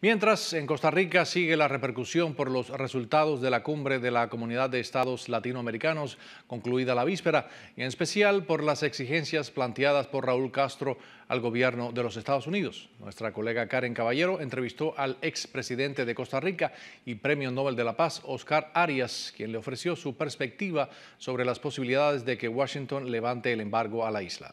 Mientras, en Costa Rica sigue la repercusión por los resultados de la cumbre de la Comunidad de Estados Latinoamericanos, concluida la víspera, y en especial por las exigencias planteadas por Raúl Castro al gobierno de los Estados Unidos. Nuestra colega Karen Caballero entrevistó al expresidente de Costa Rica y Premio Nobel de la Paz, Oscar Arias, quien le ofreció su perspectiva sobre las posibilidades de que Washington levante el embargo a la isla.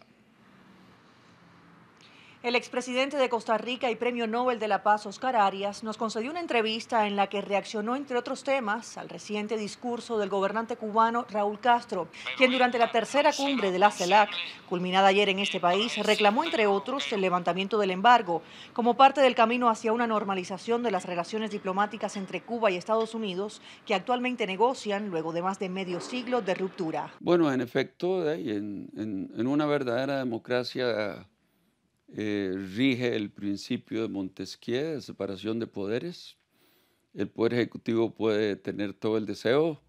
El expresidente de Costa Rica y Premio Nobel de la Paz, Oscar Arias, nos concedió una entrevista en la que reaccionó, entre otros temas, al reciente discurso del gobernante cubano Raúl Castro, quien durante la tercera cumbre de la CELAC, culminada ayer en este país, reclamó, entre otros, el levantamiento del embargo como parte del camino hacia una normalización de las relaciones diplomáticas entre Cuba y Estados Unidos, que actualmente negocian luego de más de medio siglo de ruptura. Bueno, en efecto, eh, en, en una verdadera democracia eh, rige el principio de Montesquieu de separación de poderes. El Poder Ejecutivo puede tener todo el deseo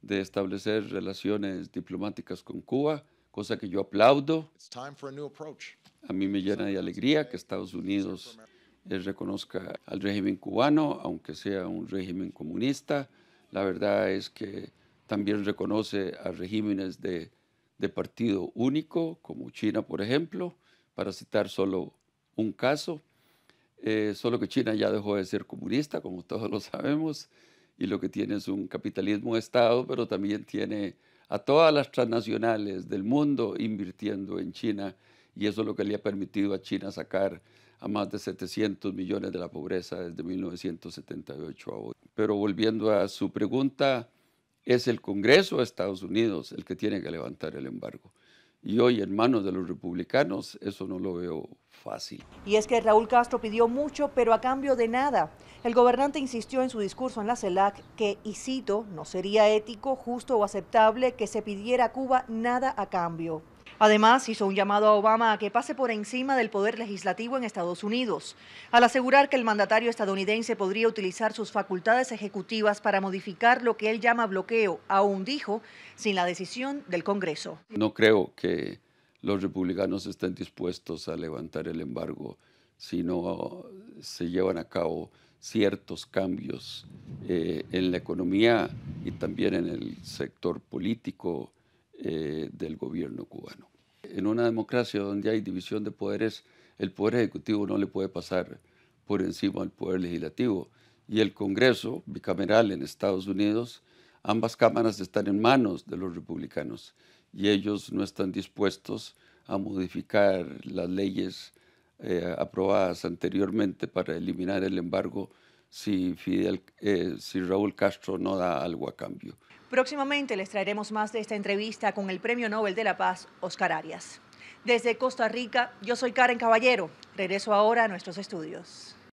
de establecer relaciones diplomáticas con Cuba, cosa que yo aplaudo. A mí me llena de alegría que Estados Unidos eh, reconozca al régimen cubano, aunque sea un régimen comunista. La verdad es que también reconoce a regímenes de partido único, como China, por ejemplo para citar solo un caso, eh, solo que China ya dejó de ser comunista, como todos lo sabemos, y lo que tiene es un capitalismo de Estado, pero también tiene a todas las transnacionales del mundo invirtiendo en China, y eso es lo que le ha permitido a China sacar a más de 700 millones de la pobreza desde 1978 a hoy. Pero volviendo a su pregunta, es el Congreso de Estados Unidos el que tiene que levantar el embargo. Y hoy en manos de los republicanos eso no lo veo fácil. Y es que Raúl Castro pidió mucho, pero a cambio de nada. El gobernante insistió en su discurso en la CELAC que, y cito, no sería ético, justo o aceptable que se pidiera a Cuba nada a cambio. Además, hizo un llamado a Obama a que pase por encima del poder legislativo en Estados Unidos, al asegurar que el mandatario estadounidense podría utilizar sus facultades ejecutivas para modificar lo que él llama bloqueo, aún dijo, sin la decisión del Congreso. No creo que los republicanos estén dispuestos a levantar el embargo si no se llevan a cabo ciertos cambios eh, en la economía y también en el sector político eh, del gobierno cubano. En una democracia donde hay división de poderes, el poder ejecutivo no le puede pasar por encima al poder legislativo. Y el Congreso bicameral en Estados Unidos, ambas cámaras están en manos de los republicanos y ellos no están dispuestos a modificar las leyes eh, aprobadas anteriormente para eliminar el embargo eh, si, Raúl Castro no da algo a cambio. Próximamente les traeremos más de esta entrevista con el Premio Nobel de la Paz, Oscar Arias. Desde Costa Rica, yo soy Karen Caballero. Regreso ahora a nuestros estudios.